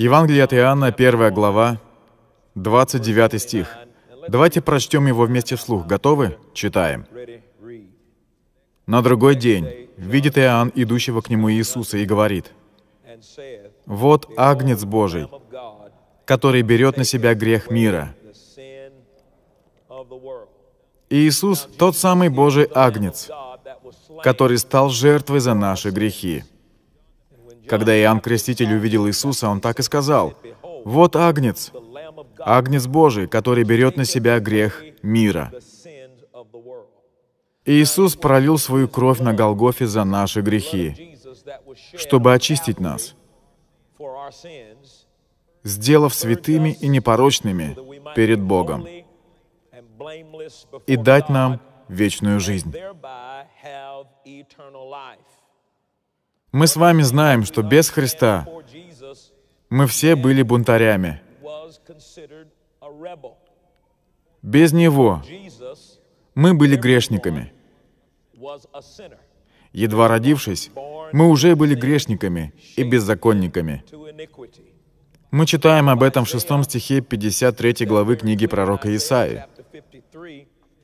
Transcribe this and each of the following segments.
Евангелие от Иоанна, 1 глава, 29 стих. Давайте прочтем его вместе вслух. Готовы? Читаем. «На другой день видит Иоанн, идущего к нему Иисуса, и говорит, «Вот Агнец Божий, который берет на себя грех мира». Иисус — тот самый Божий Агнец, который стал жертвой за наши грехи. Когда Иоанн Креститель увидел Иисуса, он так и сказал, «Вот Агнец, Агнец Божий, который берет на себя грех мира». Иисус пролил свою кровь на Голгофе за наши грехи, чтобы очистить нас, сделав святыми и непорочными перед Богом и дать нам вечную жизнь. Мы с вами знаем, что без Христа мы все были бунтарями. Без Него мы были грешниками. Едва родившись, мы уже были грешниками и беззаконниками. Мы читаем об этом в 6 стихе 53 главы книги пророка Исаи,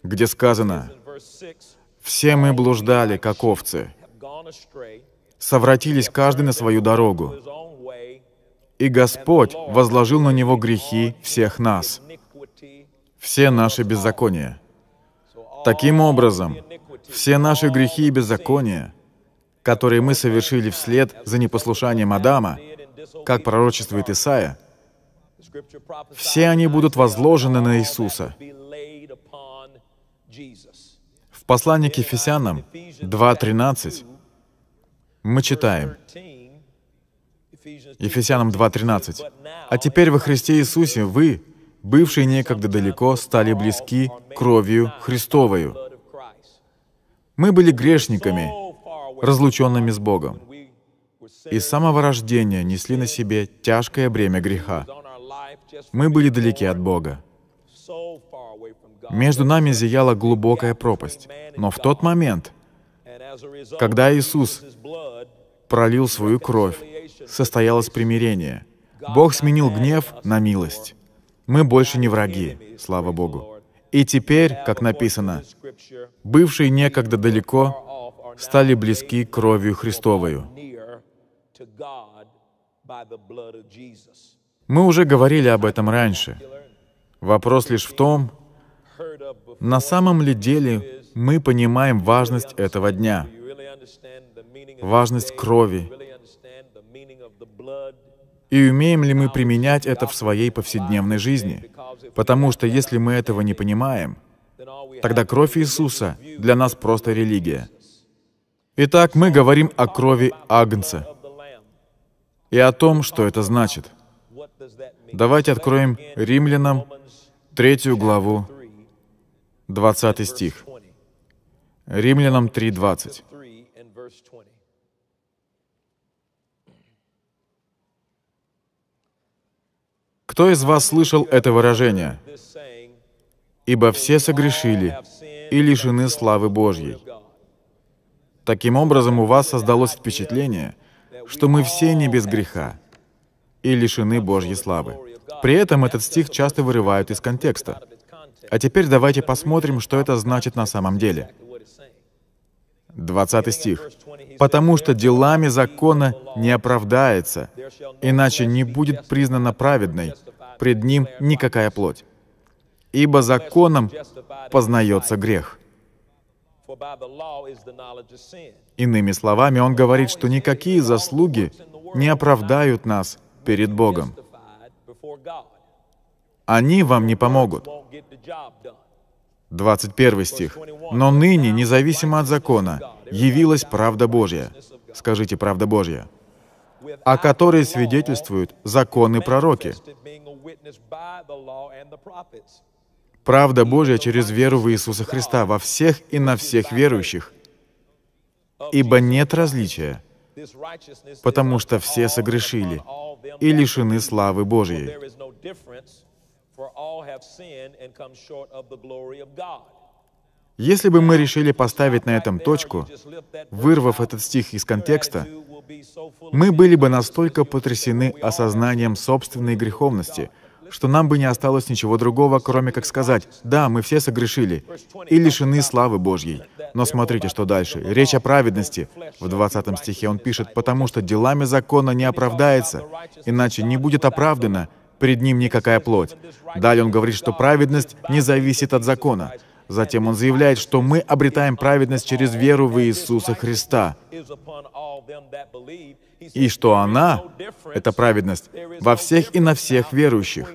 где сказано, «Все мы блуждали, как овцы, совратились каждый на свою дорогу. И Господь возложил на него грехи всех нас, все наши беззакония. Таким образом, все наши грехи и беззакония, которые мы совершили вслед за непослушанием Адама, как пророчествует Исаия, все они будут возложены на Иисуса. В послании к Ефесянам 2.13 мы читаем Ефесянам 2.13. «А теперь во Христе Иисусе вы, бывшие некогда далеко, стали близки кровью Христовою». Мы были грешниками, разлученными с Богом. И с самого рождения несли на себе тяжкое бремя греха. Мы были далеки от Бога. Между нами зияла глубокая пропасть. Но в тот момент, когда Иисус пролил свою кровь. Состоялось примирение. Бог сменил гнев на милость. Мы больше не враги, слава Богу. И теперь, как написано, бывшие некогда далеко стали близки кровью Христовою. Мы уже говорили об этом раньше. Вопрос лишь в том, на самом ли деле мы понимаем важность этого дня — важность крови, и умеем ли мы применять это в своей повседневной жизни. Потому что если мы этого не понимаем, тогда кровь Иисуса для нас просто религия. Итак, мы говорим о крови Агнца и о том, что это значит. Давайте откроем Римлянам третью главу, 20 стих. Римлянам 3.20. Кто из вас слышал это выражение? «Ибо все согрешили и лишены славы Божьей». Таким образом, у вас создалось впечатление, что мы все не без греха и лишены Божьей славы. При этом этот стих часто вырывают из контекста. А теперь давайте посмотрим, что это значит на самом деле. 20 стих потому что делами закона не оправдается, иначе не будет признана праведной, пред ним никакая плоть. Ибо законом познается грех. Иными словами, он говорит, что никакие заслуги не оправдают нас перед Богом. Они вам не помогут. 21 стих. «Но ныне, независимо от закона, явилась правда Божья. Скажите, правда Божья о которой свидетельствуют законы пророки. Правда Божья через веру в Иисуса Христа во всех и на всех верующих. Ибо нет различия, потому что все согрешили и лишены славы Божьей. Если бы мы решили поставить на этом точку, вырвав этот стих из контекста, мы были бы настолько потрясены осознанием собственной греховности, что нам бы не осталось ничего другого, кроме как сказать, «Да, мы все согрешили и лишены славы Божьей». Но смотрите, что дальше. Речь о праведности. В 20 стихе он пишет, «Потому что делами закона не оправдается, иначе не будет оправдана пред ним никакая плоть». Далее он говорит, что праведность не зависит от закона. Затем он заявляет, что мы обретаем праведность через веру в Иисуса Христа, и что она, эта праведность, во всех и на всех верующих.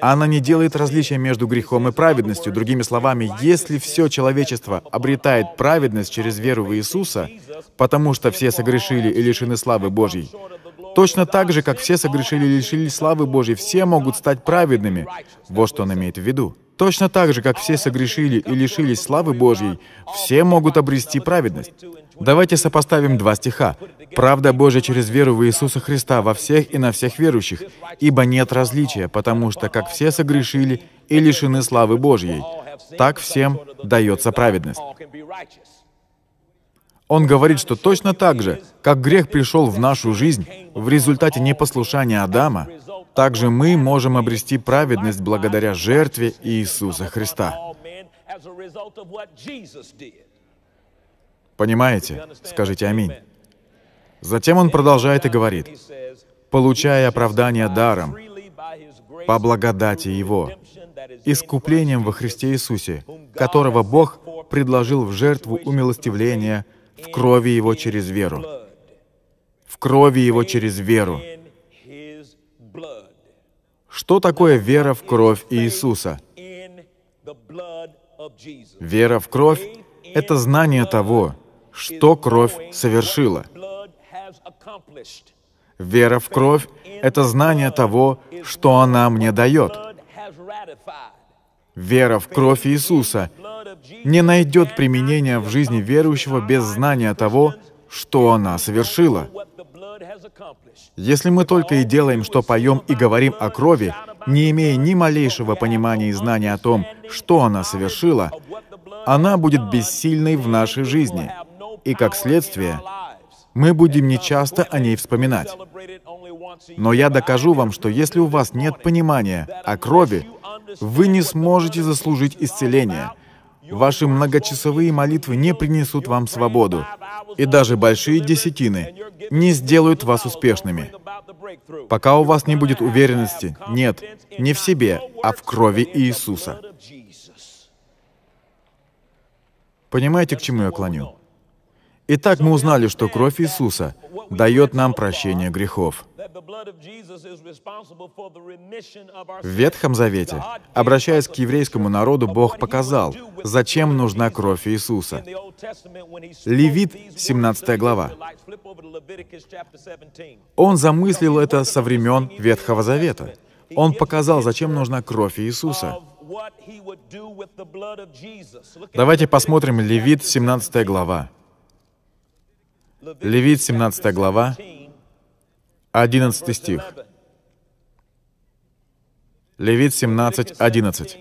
Она не делает различия между грехом и праведностью. Другими словами, если все человечество обретает праведность через веру в Иисуса, потому что все согрешили и лишены славы Божьей, Точно так же, как все согрешили и лишились славы Божьей, все могут стать праведными. Вот что он имеет в виду. Точно так же, как все согрешили и лишились славы Божьей, все могут обрести праведность. Давайте сопоставим два стиха. «Правда Божья через веру в Иисуса Христа во всех и на всех верующих, ибо нет различия, потому что как все согрешили и лишены славы Божьей, так всем дается праведность». Он говорит, что точно так же, как грех пришел в нашу жизнь в результате непослушания Адама, также мы можем обрести праведность благодаря жертве Иисуса Христа. Понимаете? Скажите «Аминь». Затем он продолжает и говорит, «Получая оправдание даром, по благодати Его, искуплением во Христе Иисусе, которого Бог предложил в жертву умилостивления в крови Его через веру». В крови Его через веру. Что такое вера в кровь Иисуса? Вера в кровь — это знание того, что кровь совершила. Вера в кровь — это знание того, что она мне дает. Вера в кровь Иисуса не найдет применения в жизни верующего без знания того, что она совершила. Если мы только и делаем, что поем и говорим о крови, не имея ни малейшего понимания и знания о том, что она совершила, она будет бессильной в нашей жизни. И как следствие, мы будем нечасто о ней вспоминать. Но я докажу вам, что если у вас нет понимания о крови, вы не сможете заслужить исцеление — Ваши многочасовые молитвы не принесут вам свободу, и даже большие десятины не сделают вас успешными. Пока у вас не будет уверенности, нет, не в себе, а в крови Иисуса. Понимаете, к чему я клоню? Итак, мы узнали, что кровь Иисуса дает нам прощение грехов. В Ветхом Завете, обращаясь к еврейскому народу, Бог показал, зачем нужна кровь Иисуса. Левит, 17 глава. Он замыслил это со времен Ветхого Завета. Он показал, зачем нужна кровь Иисуса. Давайте посмотрим Левит, 17 глава. Левит, 17 глава, 11 стих. Левит 17, 11.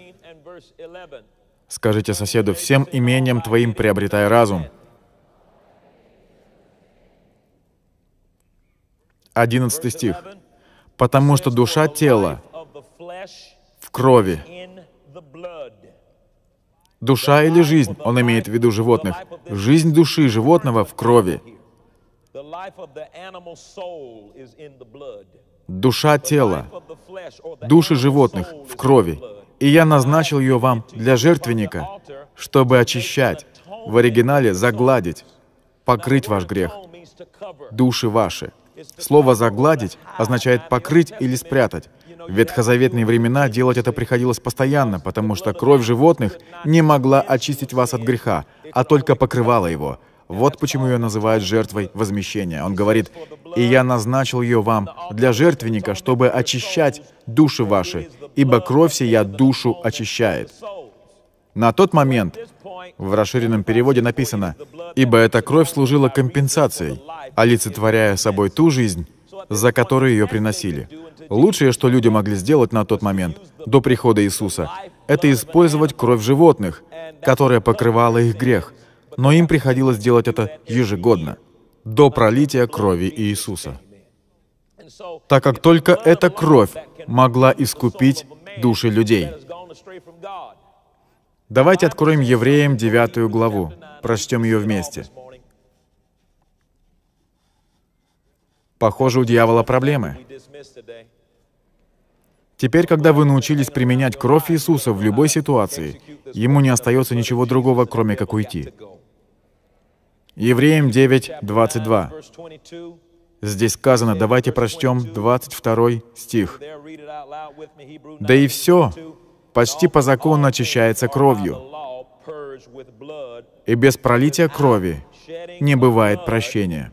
Скажите соседу, всем имением твоим приобретай разум. 11 стих. Потому что душа тела в крови. Душа или жизнь, он имеет в виду животных. Жизнь души животного в крови. Душа тела, души животных в крови, и я назначил ее вам для жертвенника, чтобы очищать, в оригинале загладить, покрыть ваш грех, души ваши. Слово «загладить» означает покрыть или спрятать. В ветхозаветные времена делать это приходилось постоянно, потому что кровь животных не могла очистить вас от греха, а только покрывала его — вот почему ее называют жертвой возмещения. Он говорит, «И я назначил ее вам для жертвенника, чтобы очищать души ваши, ибо кровь сия душу очищает». На тот момент в расширенном переводе написано, «Ибо эта кровь служила компенсацией, олицетворяя собой ту жизнь, за которую ее приносили». Лучшее, что люди могли сделать на тот момент, до прихода Иисуса, это использовать кровь животных, которая покрывала их грех — но им приходилось делать это ежегодно, до пролития крови Иисуса. Так как только эта кровь могла искупить души людей. Давайте откроем Евреям 9 главу, прочтем ее вместе. Похоже, у дьявола проблемы. Теперь, когда вы научились применять кровь Иисуса в любой ситуации, ему не остается ничего другого, кроме как уйти. Евреям 9:22. Здесь сказано, давайте прочтем 22 стих. «Да и все почти по закону очищается кровью, и без пролития крови не бывает прощения».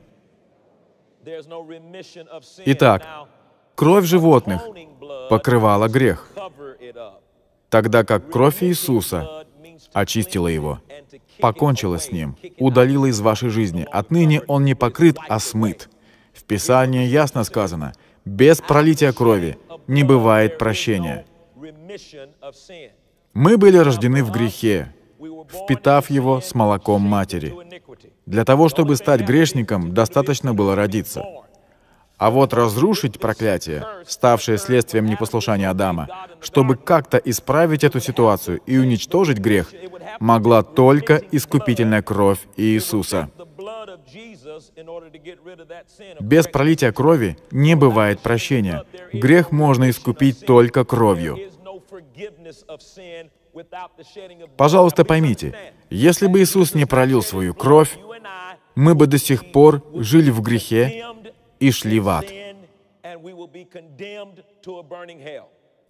Итак, кровь животных покрывала грех, тогда как кровь Иисуса очистила его, покончила с ним, удалила из вашей жизни. Отныне он не покрыт, а смыт. В Писании ясно сказано, без пролития крови не бывает прощения. Мы были рождены в грехе, впитав его с молоком матери. Для того, чтобы стать грешником, достаточно было родиться а вот разрушить проклятие, ставшее следствием непослушания Адама, чтобы как-то исправить эту ситуацию и уничтожить грех, могла только искупительная кровь Иисуса. Без пролития крови не бывает прощения. Грех можно искупить только кровью. Пожалуйста, поймите, если бы Иисус не пролил свою кровь, мы бы до сих пор жили в грехе и шли в ад.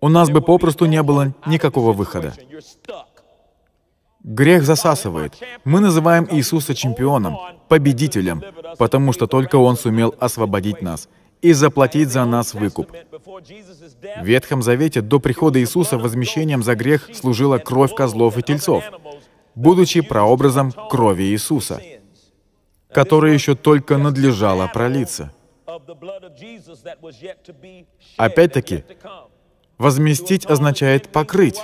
У нас бы попросту не было никакого выхода. Грех засасывает. Мы называем Иисуса чемпионом, победителем, потому что только Он сумел освободить нас и заплатить за нас выкуп. В Ветхом Завете до прихода Иисуса возмещением за грех служила кровь козлов и тельцов, будучи прообразом крови Иисуса, которая еще только надлежала пролиться. Опять-таки, возместить означает покрыть.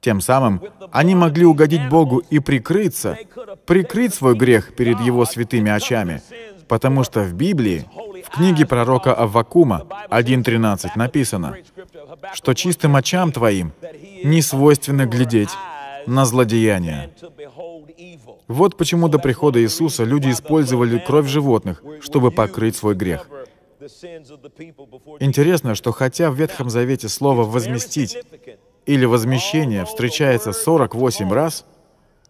Тем самым они могли угодить Богу и прикрыться, прикрыть свой грех перед Его святыми очами, потому что в Библии, в книге пророка Аввакума 1.13 написано, что чистым очам твоим не свойственно глядеть на злодеяние. Вот почему до прихода Иисуса люди использовали кровь животных, чтобы покрыть свой грех. Интересно, что хотя в Ветхом Завете слово «возместить» или «возмещение» встречается 48 раз,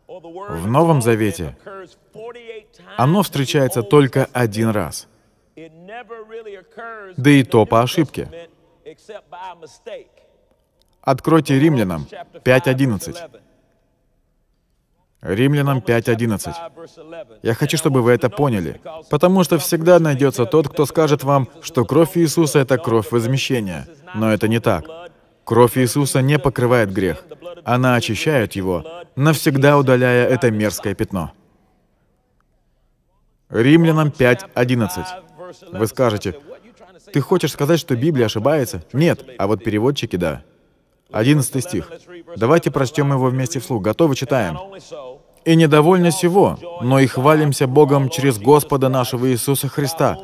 в Новом Завете оно встречается только один раз. Да и то по ошибке. Откройте римлянам 5.11. Римлянам 5.11. Я хочу, чтобы вы это поняли, потому что всегда найдется тот, кто скажет вам, что кровь Иисуса — это кровь возмещения. Но это не так. Кровь Иисуса не покрывает грех. Она очищает его, навсегда удаляя это мерзкое пятно. Римлянам 5.11. Вы скажете, «Ты хочешь сказать, что Библия ошибается?» Нет, а вот переводчики — да. 11 стих. Давайте прочтем его вместе вслух. Готовы, читаем. «И недовольны сего, но и хвалимся Богом через Господа нашего Иисуса Христа,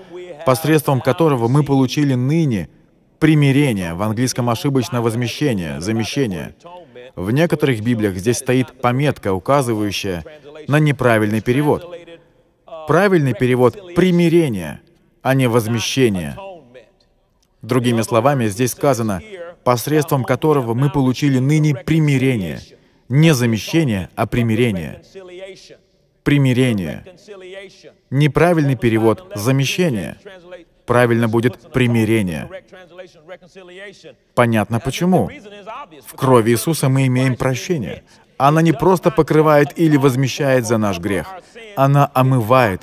посредством которого мы получили ныне примирение, в английском ошибочно возмещение, замещение. В некоторых Библиях здесь стоит пометка, указывающая на неправильный перевод. Правильный перевод — примирение, а не возмещение. Другими словами, здесь сказано посредством которого мы получили ныне примирение. Не замещение, а примирение. Примирение. Неправильный перевод — замещение. Правильно будет примирение. Понятно почему. В крови Иисуса мы имеем прощение. Она не просто покрывает или возмещает за наш грех. Она омывает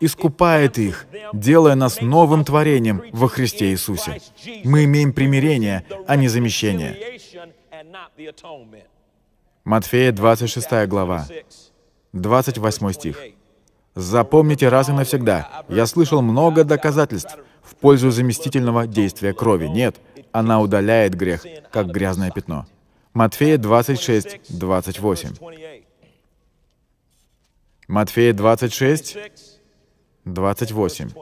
искупает их, делая нас новым творением во Христе Иисусе. Мы имеем примирение, а не замещение. Матфея 26 глава, 28 стих. Запомните раз и навсегда, я слышал много доказательств в пользу заместительного действия крови. Нет, она удаляет грех, как грязное пятно. Матфея 26, 28. Матфея 26, 28.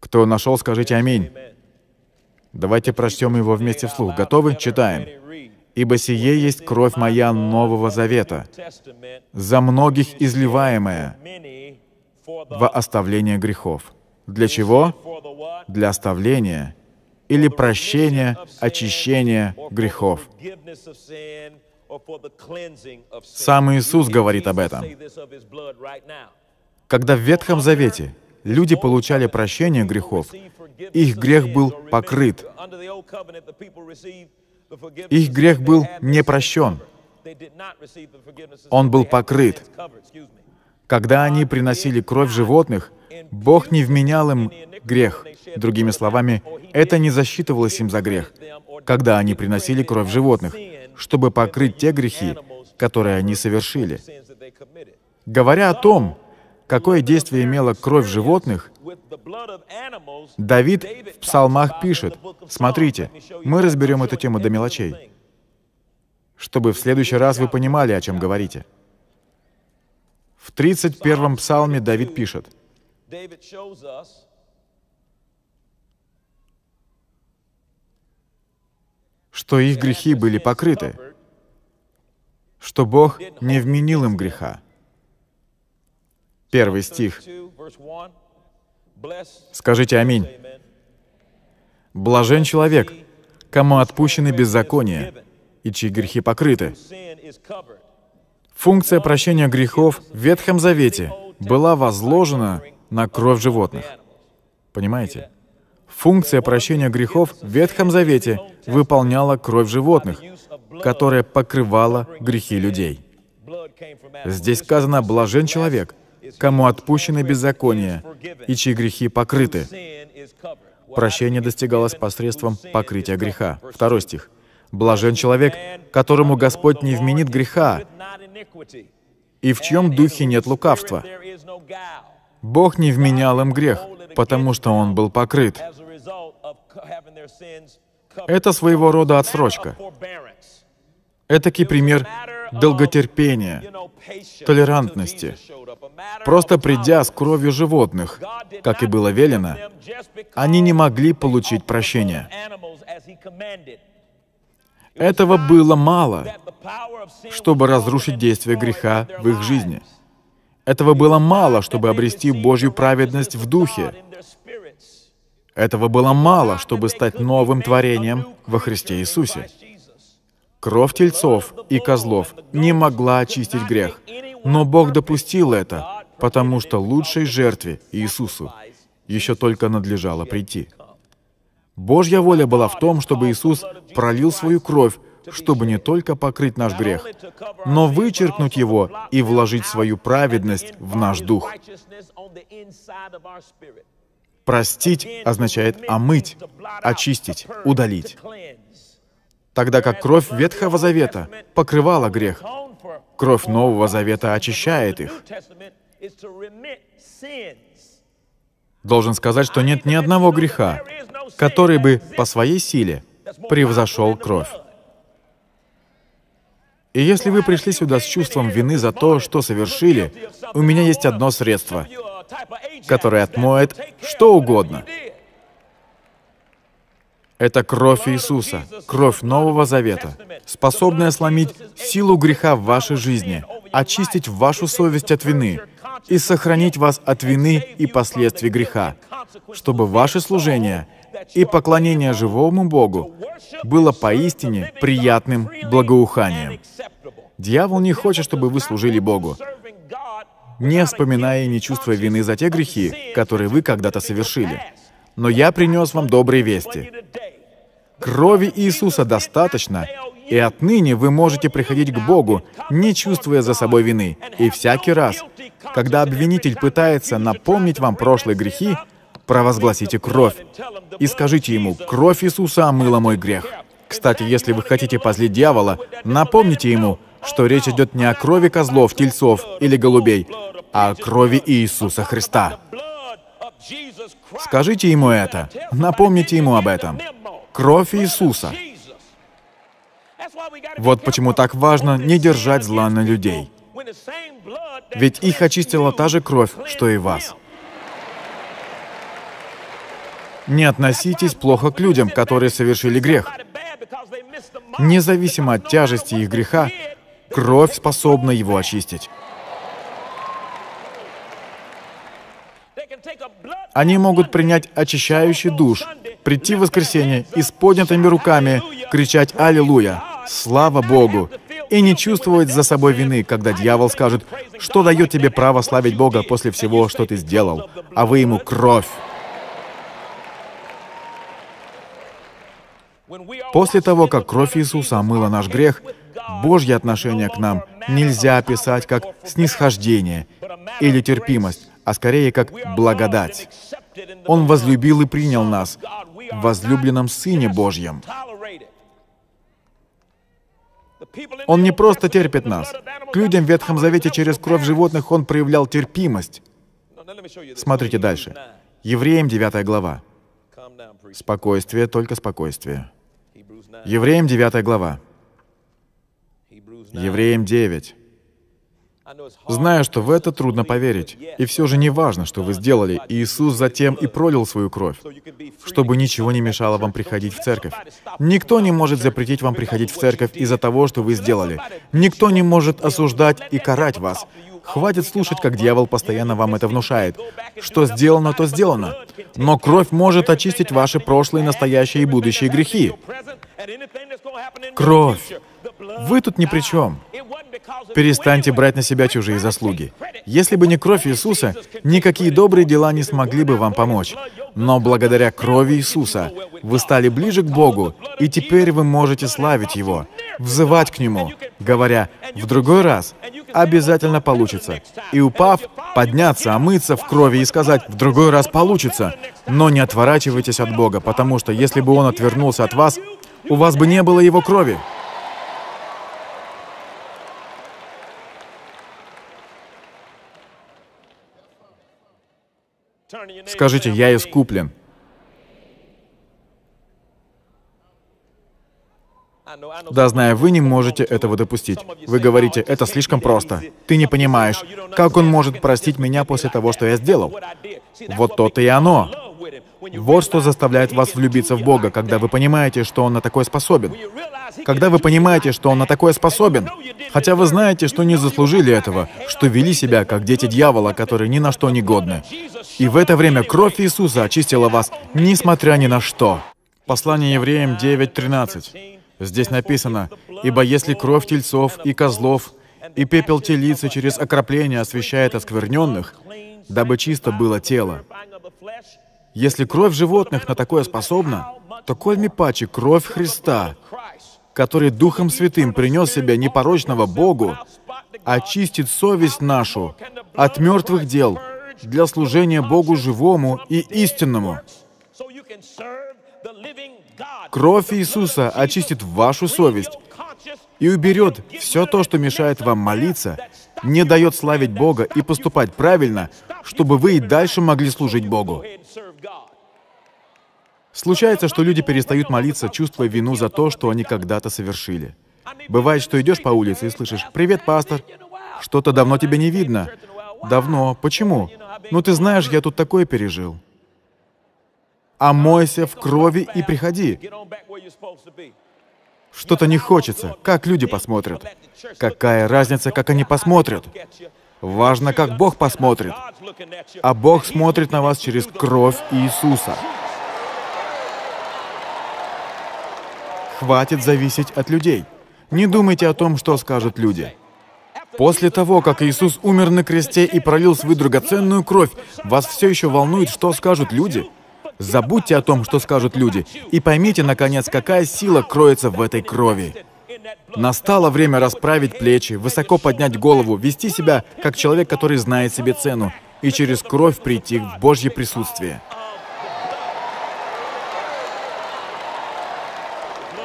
Кто нашел, скажите «Аминь». Давайте прочтем его вместе вслух. Готовы? Читаем. «Ибо сие есть кровь моя Нового Завета, за многих изливаемая во оставление грехов». Для чего? Для оставления или прощения, очищения грехов. Сам Иисус говорит об этом. Когда в Ветхом Завете люди получали прощение грехов, их грех был покрыт. Их грех был не прощен. Он был покрыт. Когда они приносили кровь животных, Бог не вменял им грех. Другими словами, это не засчитывалось им за грех, когда они приносили кровь животных чтобы покрыть те грехи, которые они совершили. Говоря о том, какое действие имела кровь животных, Давид в псалмах пишет, смотрите, мы разберем эту тему до мелочей, чтобы в следующий раз вы понимали, о чем говорите. В 31-м псалме Давид пишет, что их грехи были покрыты, что Бог не вменил им греха. Первый стих. Скажите «Аминь». «Блажен человек, кому отпущены беззакония, и чьи грехи покрыты». Функция прощения грехов в Ветхом Завете была возложена на кровь животных. Понимаете? Функция прощения грехов в Ветхом Завете выполняла кровь животных, которая покрывала грехи людей. Здесь сказано «блажен человек, кому отпущены беззакония, и чьи грехи покрыты». Прощение достигалось посредством покрытия греха. Второй стих. «Блажен человек, которому Господь не вменит греха, и в чьем духе нет лукавства». Бог не вменял им грех, потому что он был покрыт. Это своего рода отсрочка. Этакий пример долготерпения, толерантности. Просто придя с кровью животных, как и было велено, они не могли получить прощения. Этого было мало, чтобы разрушить действие греха в их жизни. Этого было мало, чтобы обрести Божью праведность в духе, этого было мало, чтобы стать новым творением во Христе Иисусе. Кровь тельцов и козлов не могла очистить грех, но Бог допустил это, потому что лучшей жертве Иисусу еще только надлежало прийти. Божья воля была в том, чтобы Иисус пролил свою кровь, чтобы не только покрыть наш грех, но вычеркнуть его и вложить свою праведность в наш дух. Простить означает омыть, очистить, удалить. Тогда как кровь Ветхого Завета покрывала грех, кровь Нового Завета очищает их. Должен сказать, что нет ни одного греха, который бы по своей силе превзошел кровь. И если вы пришли сюда с чувством вины за то, что совершили, у меня есть одно средство который отмоет что угодно. Это кровь Иисуса, кровь Нового Завета, способная сломить силу греха в вашей жизни, очистить вашу совесть от вины и сохранить вас от вины и последствий греха, чтобы ваше служение и поклонение живому Богу было поистине приятным благоуханием. Дьявол не хочет, чтобы вы служили Богу не вспоминая и не чувствуя вины за те грехи, которые вы когда-то совершили. Но я принес вам добрые вести. Крови Иисуса достаточно, и отныне вы можете приходить к Богу, не чувствуя за собой вины. И всякий раз, когда обвинитель пытается напомнить вам прошлые грехи, провозгласите кровь и скажите ему, «Кровь Иисуса омыла мой грех». Кстати, если вы хотите позлить дьявола, напомните ему, что речь идет не о крови козлов, тельцов или голубей, а о крови Иисуса Христа. Скажите ему это, напомните ему об этом. Кровь Иисуса. Вот почему так важно не держать зла на людей. Ведь их очистила та же кровь, что и вас. Не относитесь плохо к людям, которые совершили грех. Независимо от тяжести их греха, Кровь способна его очистить. Они могут принять очищающий душ, прийти в воскресенье и с поднятыми руками кричать «Аллилуйя! Слава Богу!» и не чувствовать за собой вины, когда дьявол скажет, что дает тебе право славить Бога после всего, что ты сделал, а вы ему кровь. После того, как кровь Иисуса омыла наш грех, Божье отношение к нам нельзя описать как снисхождение или терпимость, а скорее как благодать. Он возлюбил и принял нас в возлюбленном Сыне Божьем. Он не просто терпит нас. К людям в Ветхом Завете через кровь животных он проявлял терпимость. Смотрите дальше. Евреям 9 глава. Спокойствие, только спокойствие. Евреям 9 глава. Евреям 9. Знаю, что в это трудно поверить, и все же не важно, что вы сделали, Иисус затем и пролил свою кровь, чтобы ничего не мешало вам приходить в церковь. Никто не может запретить вам приходить в церковь из-за того, что вы сделали. Никто не может осуждать и карать вас. Хватит слушать, как дьявол постоянно вам это внушает. Что сделано, то сделано. Но кровь может очистить ваши прошлые, настоящие и будущие грехи. Кровь вы тут ни при чем. Перестаньте брать на себя чужие заслуги. Если бы не кровь Иисуса, никакие добрые дела не смогли бы вам помочь. Но благодаря крови Иисуса вы стали ближе к Богу, и теперь вы можете славить Его, взывать к Нему, говоря, «В другой раз обязательно получится». И упав, подняться, омыться в крови и сказать, «В другой раз получится». Но не отворачивайтесь от Бога, потому что если бы Он отвернулся от вас, у вас бы не было Его крови. Скажите, я искуплен. Да, знаю, вы не можете этого допустить. Вы говорите, это слишком просто. Ты не понимаешь, как он может простить меня после того, что я сделал? Вот то-то и оно. Вот что заставляет вас влюбиться в Бога, когда вы понимаете, что Он на такое способен. Когда вы понимаете, что Он на такое способен, хотя вы знаете, что не заслужили этого, что вели себя, как дети дьявола, которые ни на что не годны. И в это время кровь Иисуса очистила вас, несмотря ни на что. Послание евреям 9.13. Здесь написано, «Ибо если кровь тельцов и козлов и пепел телицы через окропление освещает оскверненных, дабы чисто было тело, если кровь животных на такое способна, то коль ми паче кровь Христа, который Духом Святым принес себя непорочного Богу, очистит совесть нашу от мертвых дел для служения Богу живому и истинному. Кровь Иисуса очистит вашу совесть и уберет все то, что мешает вам молиться, не дает славить Бога и поступать правильно, чтобы вы и дальше могли служить Богу. Случается, что люди перестают молиться, чувствуя вину за то, что они когда-то совершили. Бывает, что идешь по улице и слышишь «Привет, пастор!» «Что-то давно тебя не видно». «Давно. Почему?» «Ну ты знаешь, я тут такое пережил». «Омойся в крови и приходи». Что-то не хочется. Как люди посмотрят? Какая разница, как они посмотрят? Важно, как Бог посмотрит. А Бог смотрит на вас через кровь Иисуса. Хватит зависеть от людей. Не думайте о том, что скажут люди. После того, как Иисус умер на кресте и пролил свою драгоценную кровь, вас все еще волнует, что скажут люди? Забудьте о том, что скажут люди, и поймите, наконец, какая сила кроется в этой крови. Настало время расправить плечи, высоко поднять голову, вести себя как человек, который знает себе цену, и через кровь прийти в Божье присутствие.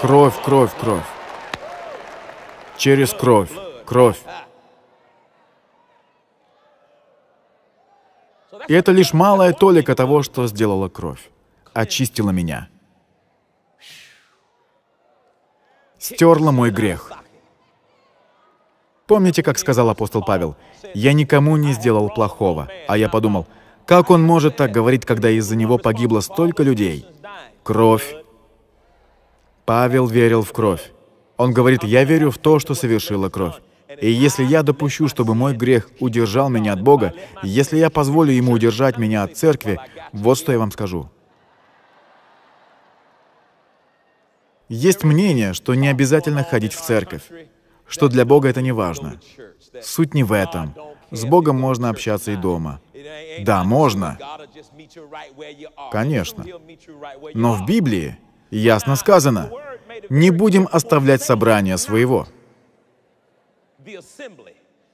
Кровь, кровь, кровь. Через кровь, кровь. И это лишь малая толика того, что сделала кровь. Очистила меня. Стерла мой грех. Помните, как сказал апостол Павел, «Я никому не сделал плохого», а я подумал, как он может так говорить, когда из-за него погибло столько людей? Кровь Павел верил в кровь. Он говорит, я верю в то, что совершила кровь. И если я допущу, чтобы мой грех удержал меня от Бога, если я позволю ему удержать меня от церкви, вот что я вам скажу. Есть мнение, что не обязательно ходить в церковь, что для Бога это не важно. Суть не в этом. С Богом можно общаться и дома. Да, можно. Конечно. Но в Библии ясно сказано, не будем оставлять собрание своего.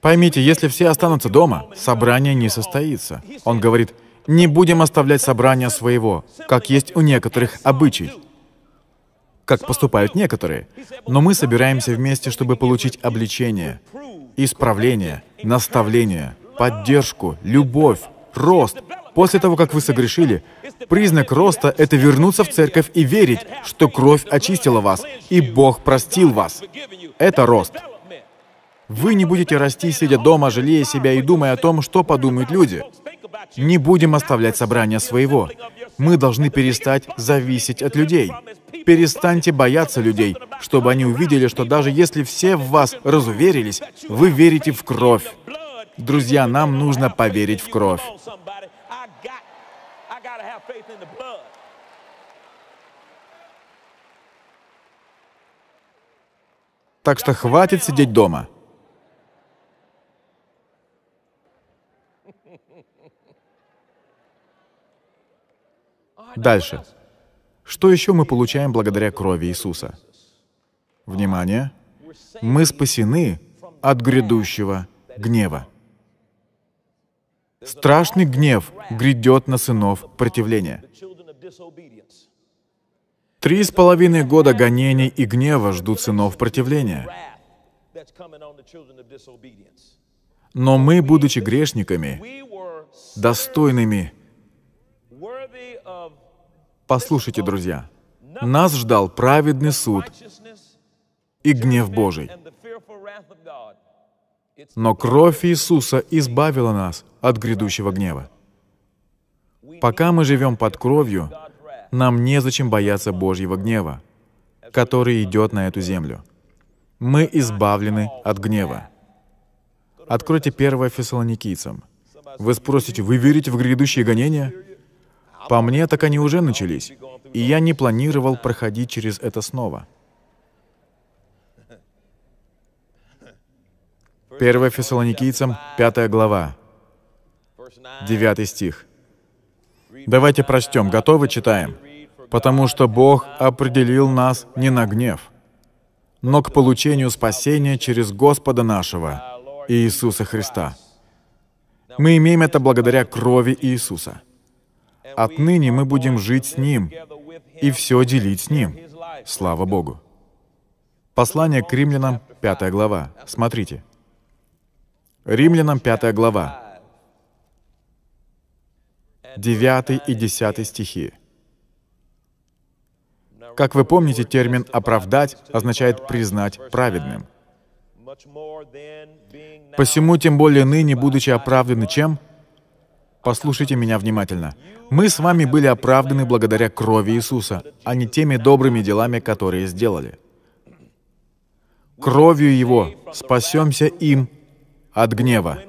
Поймите, если все останутся дома, собрание не состоится. Он говорит, не будем оставлять собрание своего, как есть у некоторых обычай, как поступают некоторые. Но мы собираемся вместе, чтобы получить обличение, исправление, наставление, поддержку, любовь, рост, После того, как вы согрешили, признак роста — это вернуться в церковь и верить, что кровь очистила вас, и Бог простил вас. Это рост. Вы не будете расти, сидя дома, жалея себя и думая о том, что подумают люди. Не будем оставлять собрания своего. Мы должны перестать зависеть от людей. Перестаньте бояться людей, чтобы они увидели, что даже если все в вас разуверились, вы верите в кровь. Друзья, нам нужно поверить в кровь faith in the blood. Так что хватит сидеть дома. Дальше. Что еще мы получаем благодаря крови Иисуса? Внимание! Мы спасены от грядущего гнева. Страшный гнев грядет на сынов противления. Три с половиной года гонений и гнева ждут сынов противления. Но мы, будучи грешниками, достойными... Послушайте, друзья, нас ждал праведный суд и гнев Божий но кровь Иисуса избавила нас от грядущего гнева. Пока мы живем под кровью, нам незачем бояться Божьего гнева, который идет на эту землю. Мы избавлены от гнева. Откройте 1 Фессалоникийцам. Вы спросите, вы верите в грядущие гонения? По мне, так они уже начались, и я не планировал проходить через это снова. 1 Фессалоникийцам, 5 глава, 9 стих. Давайте прочтем. Готовы? Читаем. «Потому что Бог определил нас не на гнев, но к получению спасения через Господа нашего, Иисуса Христа». Мы имеем это благодаря крови Иисуса. Отныне мы будем жить с Ним и все делить с Ним. Слава Богу. Послание к римлянам, 5 глава. Смотрите. Римлянам 5 глава, 9 и 10 стихи. Как вы помните, термин «оправдать» означает «признать праведным». «Посему, тем более ныне, будучи оправданы чем?» Послушайте меня внимательно. Мы с вами были оправданы благодаря крови Иисуса, а не теми добрыми делами, которые сделали. Кровью Его спасемся им от гнева.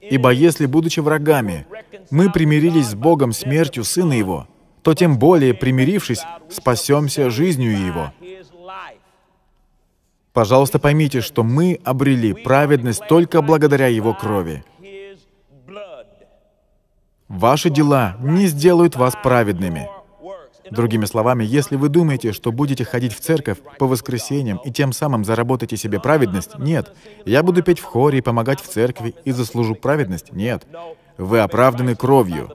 Ибо если, будучи врагами, мы примирились с Богом смертью Сына Его, то тем более, примирившись, спасемся жизнью Его. Пожалуйста, поймите, что мы обрели праведность только благодаря Его крови. Ваши дела не сделают вас праведными — Другими словами, если вы думаете, что будете ходить в церковь по воскресеньям и тем самым заработаете себе праведность, нет. Я буду петь в хоре и помогать в церкви и заслужу праведность, нет. Вы оправданы кровью.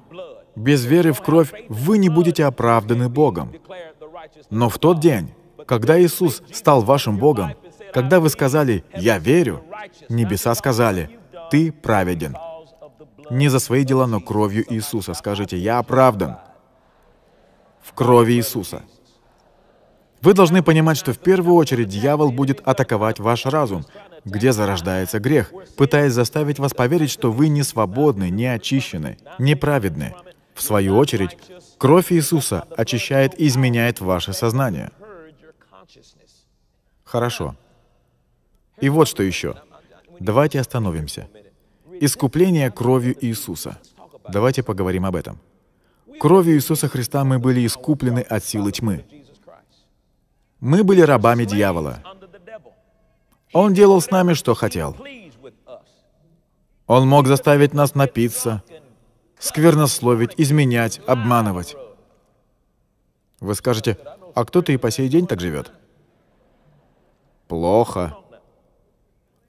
Без веры в кровь вы не будете оправданы Богом. Но в тот день, когда Иисус стал вашим Богом, когда вы сказали «Я верю», небеса сказали «Ты праведен». Не за свои дела, но кровью Иисуса скажите «Я оправдан» в крови Иисуса. Вы должны понимать, что в первую очередь дьявол будет атаковать ваш разум, где зарождается грех, пытаясь заставить вас поверить, что вы не свободны, не очищены, неправедны. В свою очередь, кровь Иисуса очищает и изменяет ваше сознание. Хорошо. И вот что еще. Давайте остановимся. Искупление кровью Иисуса. Давайте поговорим об этом. Кровью Иисуса Христа мы были искуплены от силы тьмы. Мы были рабами дьявола. Он делал с нами, что хотел. Он мог заставить нас напиться, сквернословить, изменять, обманывать. Вы скажете, а кто-то и по сей день так живет. Плохо.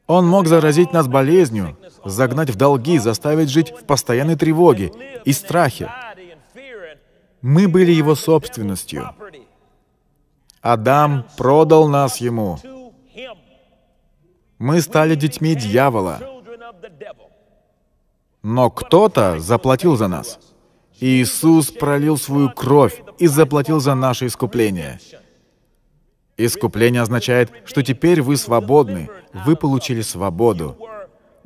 Он мог заразить нас болезнью, загнать в долги, заставить жить в постоянной тревоге и страхе. Мы были его собственностью. Адам продал нас ему. Мы стали детьми дьявола. Но кто-то заплатил за нас. Иисус пролил свою кровь и заплатил за наше искупление. Искупление означает, что теперь вы свободны, вы получили свободу.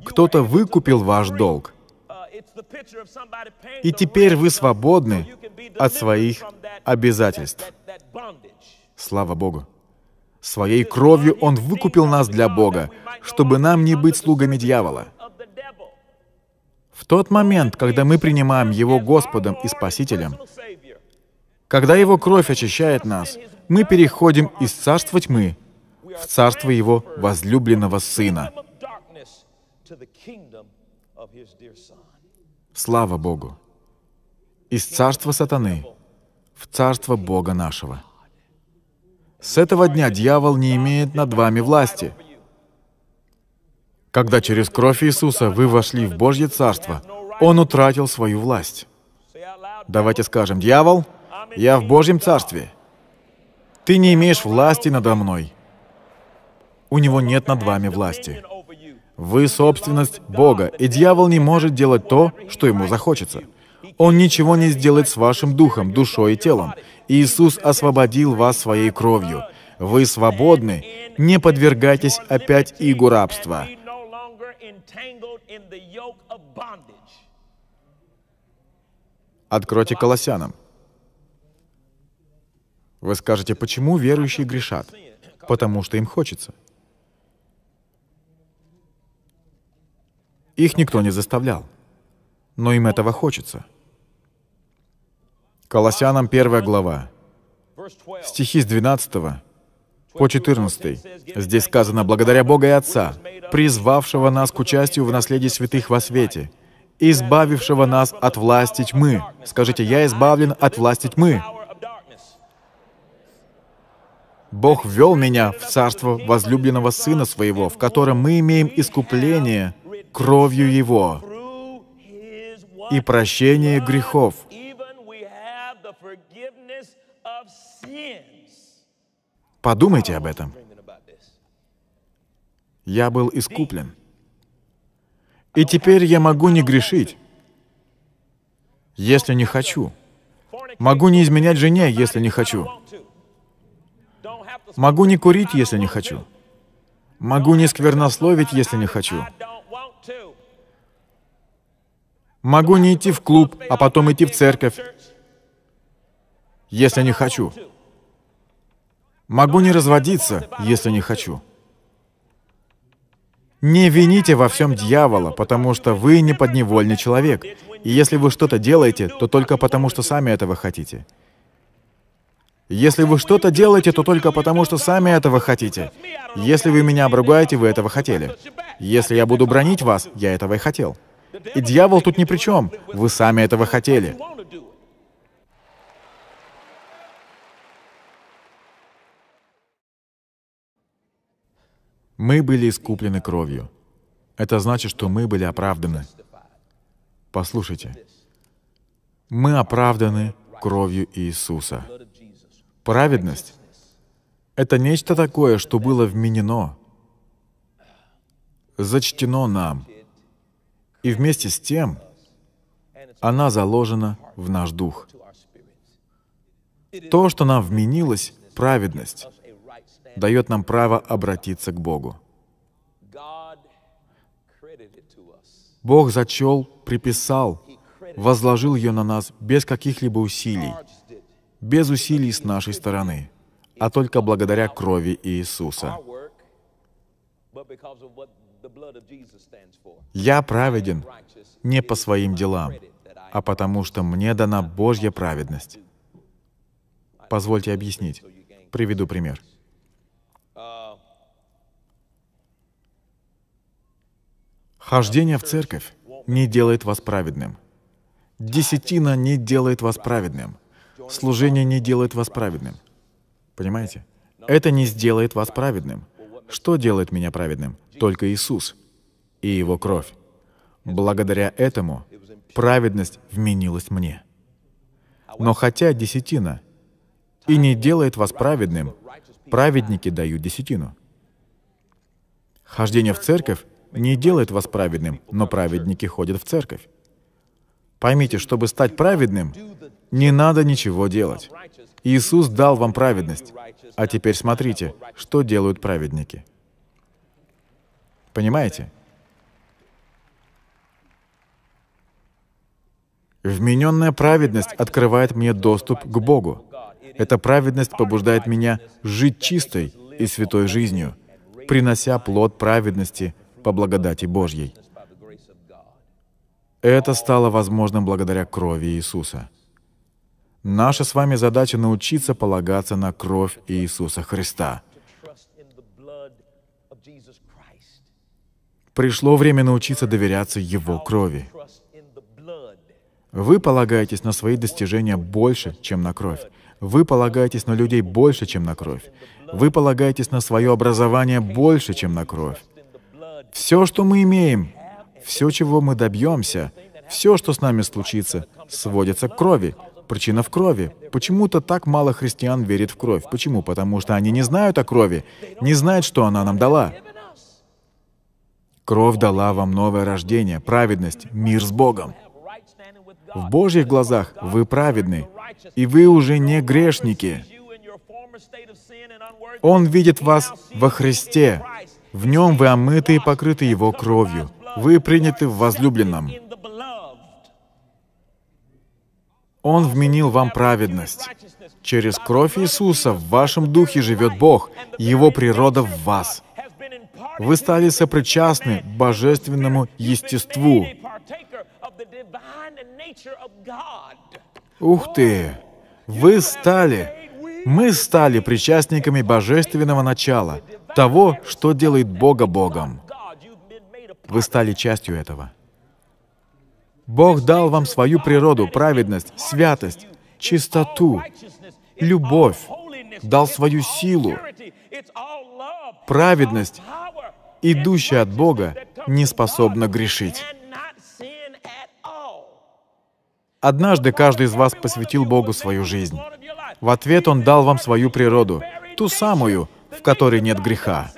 Кто-то выкупил ваш долг. И теперь вы свободны от своих обязательств. Слава Богу! Своей кровью Он выкупил нас для Бога, чтобы нам не быть слугами дьявола. В тот момент, когда мы принимаем Его Господом и Спасителем, когда Его кровь очищает нас, мы переходим из царства тьмы в царство Его возлюбленного Сына слава Богу, из царства сатаны в царство Бога нашего. С этого дня дьявол не имеет над вами власти. Когда через кровь Иисуса вы вошли в Божье Царство, Он утратил свою власть. Давайте скажем, дьявол, я в Божьем Царстве. Ты не имеешь власти надо мной. У него нет над вами власти. Вы собственность Бога, и дьявол не может делать то, что ему захочется. Он ничего не сделает с вашим духом, душой и телом. Иисус освободил вас своей кровью. Вы свободны, не подвергайтесь опять игу рабства. Откройте Колоссянам. Вы скажете, почему верующие грешат? Потому что им хочется. Их никто не заставлял. Но им этого хочется. Колоссянам 1 глава, стихи с 12 по 14. Здесь сказано «Благодаря Бога и Отца, призвавшего нас к участию в наследии святых во свете, избавившего нас от власти тьмы». Скажите, «Я избавлен от власти тьмы». Бог ввел меня в царство возлюбленного Сына Своего, в котором мы имеем искупление — кровью Его и прощение грехов. Подумайте об этом. Я был искуплен. И теперь я могу не грешить, если не хочу. Могу не изменять жене, если не хочу. Могу не курить, если не хочу. Могу не сквернословить, если не хочу. Могу не идти в клуб, а потом идти в церковь, если не хочу. Могу не разводиться, если не хочу. Не вините во всем дьявола, потому что вы не подневольный человек. И если вы что-то делаете, то только потому, что сами этого хотите. Если вы что-то делаете, то только потому, что сами этого хотите. Если вы меня обругаете, вы этого хотели. Если я буду бронить вас, я этого и хотел. И дьявол тут ни при чем. Вы сами этого хотели. Мы были искуплены кровью. Это значит, что мы были оправданы. Послушайте. Мы оправданы кровью Иисуса. Праведность — это нечто такое, что было вменено, зачтено нам — и вместе с тем она заложена в наш дух. То, что нам вменилось, праведность, дает нам право обратиться к Богу. Бог зачел, приписал, возложил ее на нас без каких-либо усилий, без усилий с нашей стороны, а только благодаря крови Иисуса. Я праведен не по своим делам, а потому что мне дана Божья праведность. Позвольте объяснить. Приведу пример. Хождение в церковь не делает вас праведным. Десятина не делает вас праведным. Служение не делает вас праведным. Понимаете? Это не сделает вас праведным. Что делает меня праведным? только Иисус и Его кровь. Благодаря этому праведность вменилась мне. Но хотя десятина и не делает вас праведным, праведники дают десятину. Хождение в церковь не делает вас праведным, но праведники ходят в церковь. Поймите, чтобы стать праведным, не надо ничего делать. Иисус дал вам праведность. А теперь смотрите, что делают праведники. Понимаете? Вмененная праведность открывает мне доступ к Богу. Эта праведность побуждает меня жить чистой и святой жизнью, принося плод праведности по благодати Божьей. Это стало возможным благодаря крови Иисуса. Наша с вами задача научиться полагаться на кровь Иисуса Христа — Пришло время научиться доверяться Его крови. Вы полагаетесь на свои достижения больше, чем на кровь. Вы полагаетесь на людей больше, чем на кровь. Вы полагаетесь на свое образование больше, чем на кровь. Все, что мы имеем, все, чего мы добьемся, все, что с нами случится, сводится к крови. Причина в крови. Почему-то так мало христиан верит в кровь. Почему? Потому что они не знают о крови, не знают, что она нам дала. Кровь дала вам новое рождение, праведность, мир с Богом. В Божьих глазах вы праведны, и вы уже не грешники. Он видит вас во Христе. В нем вы омыты и покрыты Его кровью. Вы приняты в возлюбленном. Он вменил вам праведность. Через кровь Иисуса в вашем духе живет Бог, Его природа в вас — вы стали сопричастны божественному естеству. Ух ты! Вы стали, мы стали причастниками божественного начала, того, что делает Бога Богом. Вы стали частью этого. Бог дал вам свою природу, праведность, святость, чистоту, любовь, дал свою силу, праведность, идущая от Бога, не способна грешить. Однажды каждый из вас посвятил Богу свою жизнь. В ответ Он дал вам свою природу, ту самую, в которой нет греха.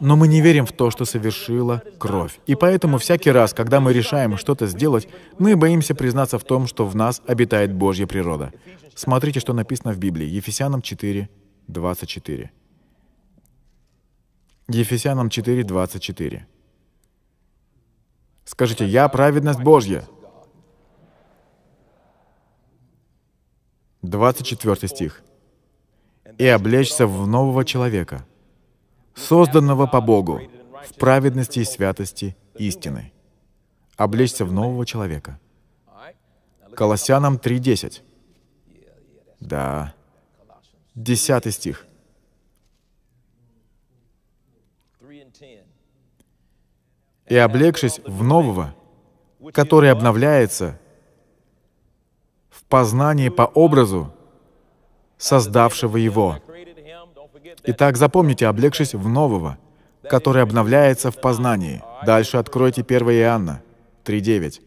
Но мы не верим в то, что совершила кровь. И поэтому всякий раз, когда мы решаем что-то сделать, мы боимся признаться в том, что в нас обитает Божья природа. Смотрите, что написано в Библии, Ефесянам 4, 24. Ефесянам 4:24. Скажите, я праведность Божья. 24 стих. И облечься в нового человека, созданного по Богу, в праведности и святости истины. Облечься в нового человека. Колоссянам 3.10. Да. 10 стих. и облегшись в нового, который обновляется в познании по образу создавшего его. Итак, запомните, облегшись в нового, который обновляется в познании. Дальше откройте 1 Иоанна 3.9.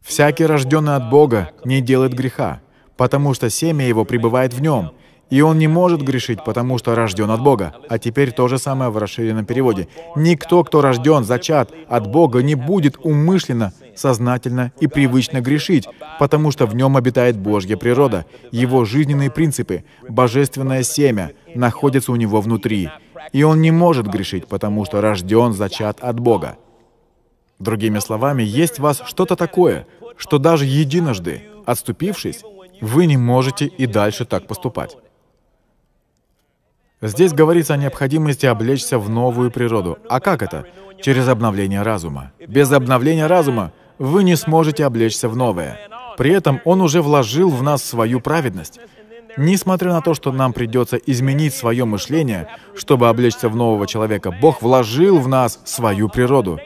«Всякий, рожденный от Бога, не делает греха, потому что семя его пребывает в нем, и он не может грешить, потому что рожден от Бога. А теперь то же самое в расширенном переводе. Никто, кто рожден, зачат от Бога, не будет умышленно, сознательно и привычно грешить, потому что в нем обитает Божья природа, его жизненные принципы, божественное семя находятся у него внутри. И он не может грешить, потому что рожден, зачат от Бога. Другими словами, есть в вас что-то такое, что даже единожды, отступившись, вы не можете и дальше так поступать. Здесь говорится о необходимости облечься в новую природу. А как это? Через обновление разума. Без обновления разума вы не сможете облечься в новое. При этом Он уже вложил в нас свою праведность. Несмотря на то, что нам придется изменить свое мышление, чтобы облечься в нового человека, Бог вложил в нас свою природу.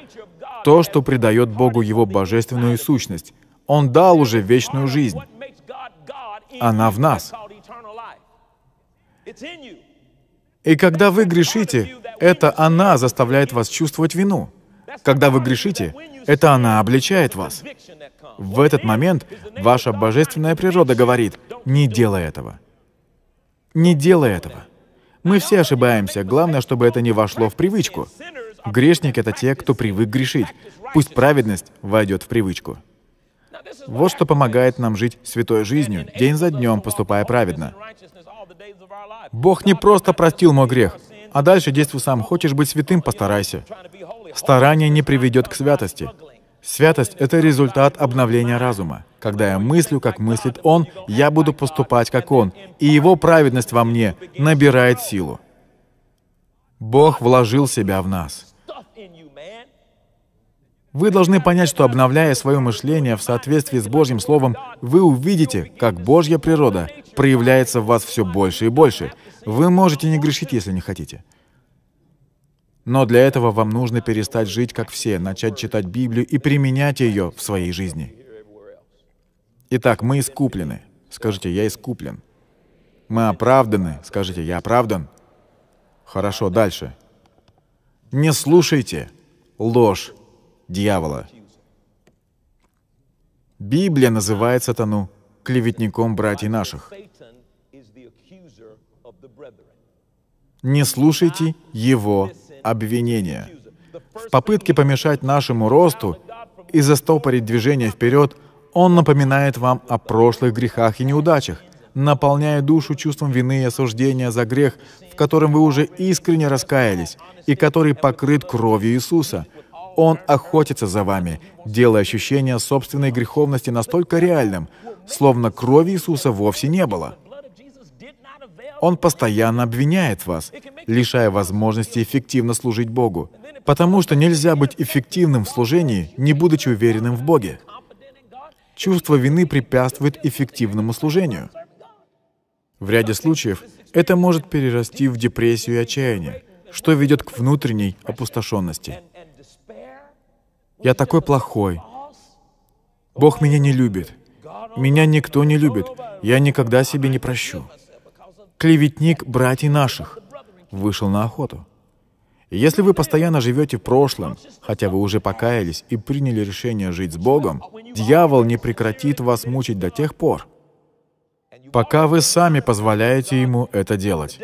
То, что придает Богу его божественную сущность. Он дал уже вечную жизнь. Она в нас. И когда вы грешите, это она заставляет вас чувствовать вину. Когда вы грешите, это она обличает вас. В этот момент ваша божественная природа говорит, не делай этого. Не делай этого. Мы все ошибаемся, главное, чтобы это не вошло в привычку. Грешник — это те, кто привык грешить. Пусть праведность войдет в привычку. Вот что помогает нам жить святой жизнью, день за днем поступая праведно. Бог не просто простил мой грех, а дальше действуй сам. Хочешь быть святым — постарайся. Старание не приведет к святости. Святость — это результат обновления разума. Когда я мыслю, как мыслит Он, я буду поступать, как Он, и Его праведность во мне набирает силу. Бог вложил себя в нас — вы должны понять, что обновляя свое мышление в соответствии с Божьим Словом, вы увидите, как Божья природа проявляется в вас все больше и больше. Вы можете не грешить, если не хотите. Но для этого вам нужно перестать жить, как все, начать читать Библию и применять ее в своей жизни. Итак, мы искуплены. Скажите, я искуплен. Мы оправданы. Скажите, я оправдан. Хорошо, дальше. Не слушайте ложь дьявола. Библия называет сатану клеветником братьев наших. Не слушайте его обвинения. В попытке помешать нашему росту и застопорить движение вперед, он напоминает вам о прошлых грехах и неудачах, наполняя душу чувством вины и осуждения за грех, в котором вы уже искренне раскаялись и который покрыт кровью Иисуса, он охотится за вами, делая ощущение собственной греховности настолько реальным, словно крови Иисуса вовсе не было. Он постоянно обвиняет вас, лишая возможности эффективно служить Богу, потому что нельзя быть эффективным в служении, не будучи уверенным в Боге. Чувство вины препятствует эффективному служению. В ряде случаев это может перерасти в депрессию и отчаяние, что ведет к внутренней опустошенности. Я такой плохой. Бог меня не любит. Меня никто не любит. Я никогда себе не прощу. Клеветник братьев наших вышел на охоту. Если вы постоянно живете в прошлом, хотя вы уже покаялись и приняли решение жить с Богом, дьявол не прекратит вас мучить до тех пор, пока вы сами позволяете ему это делать.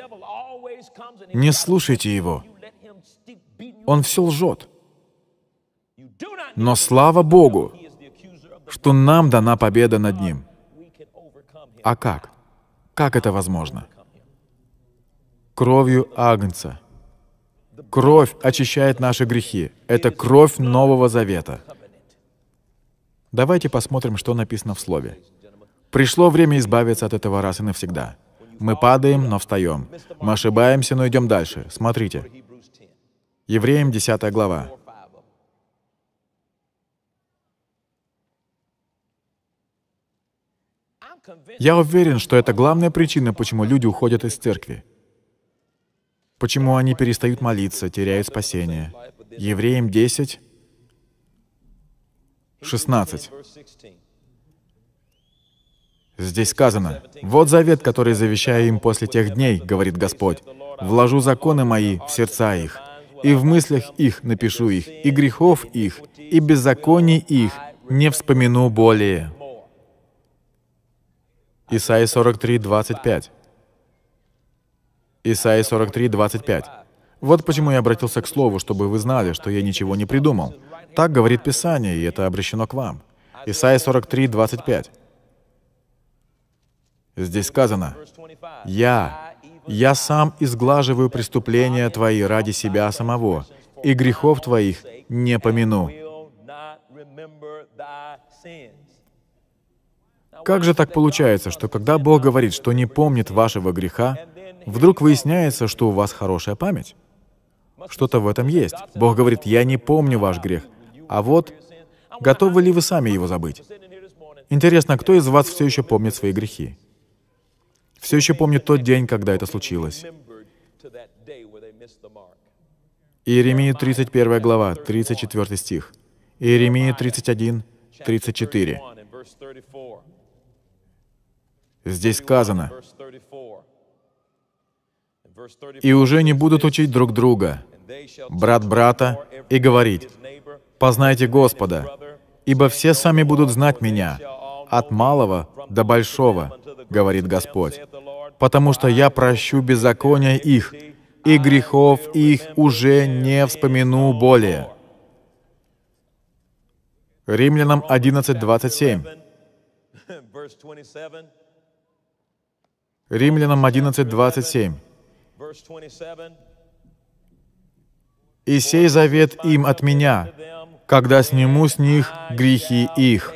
Не слушайте его. Он все лжет. Но слава Богу, что нам дана победа над ним. А как? Как это возможно? Кровью Агнца. Кровь очищает наши грехи. Это кровь Нового Завета. Давайте посмотрим, что написано в Слове. Пришло время избавиться от этого раз и навсегда. Мы падаем, но встаем. Мы ошибаемся, но идем дальше. Смотрите. Евреям 10 глава. Я уверен, что это главная причина, почему люди уходят из церкви. Почему они перестают молиться, теряют спасение. Евреям 10, 16. Здесь сказано, «Вот завет, который завещаю им после тех дней, — говорит Господь, — вложу законы мои в сердца их, и в мыслях их напишу их, и грехов их, и беззаконий их не вспомяну более». Исаии 43, 25. Исаии 43, 25. Вот почему я обратился к Слову, чтобы вы знали, что я ничего не придумал. Так говорит Писание, и это обращено к вам. Исаия 43, 25. Здесь сказано, «Я, я сам изглаживаю преступления твои ради себя самого, и грехов твоих не помяну». Как же так получается, что когда Бог говорит, что не помнит вашего греха, вдруг выясняется, что у вас хорошая память? Что-то в этом есть. Бог говорит, я не помню ваш грех. А вот, готовы ли вы сами его забыть? Интересно, кто из вас все еще помнит свои грехи? Все еще помнит тот день, когда это случилось. Иеремия 31 глава, 34 стих. Иеремия 31, 34. Здесь сказано, «И уже не будут учить друг друга, брат брата, и говорить, «Познайте Господа, ибо все сами будут знать Меня, от малого до большого, говорит Господь, потому что я прощу беззакония их, и грехов их уже не вспомяну более». Римлянам 11, 27. Римлянам 11.27. «И сей завет им от меня, когда сниму с них грехи их».